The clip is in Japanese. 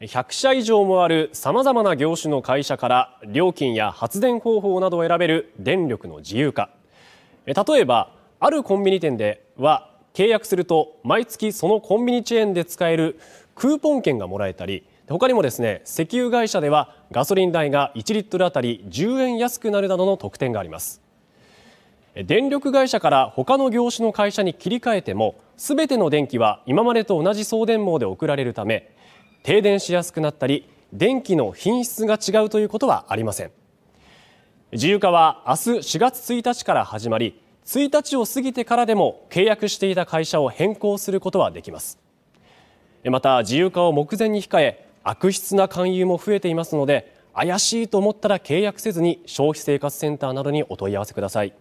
100社以上もあるさまざまな業種の会社から料金や発電方法などを選べる電力の自由化例えばあるコンビニ店では契約すると毎月そのコンビニチェーンで使えるクーポン券がもらえたり他にもですね石油会社ではガソリン代が1リットルあたり10円安くなるなどの特典があります電力会社から他の業種の会社に切り替えても全ての電気は今までと同じ送電網で送られるため停電しやすくなったり電気の品質が違うということはありません自由化は明日4月1日から始まり1日を過ぎてからでも契約していた会社を変更することはできますまた自由化を目前に控え悪質な勧誘も増えていますので怪しいと思ったら契約せずに消費生活センターなどにお問い合わせください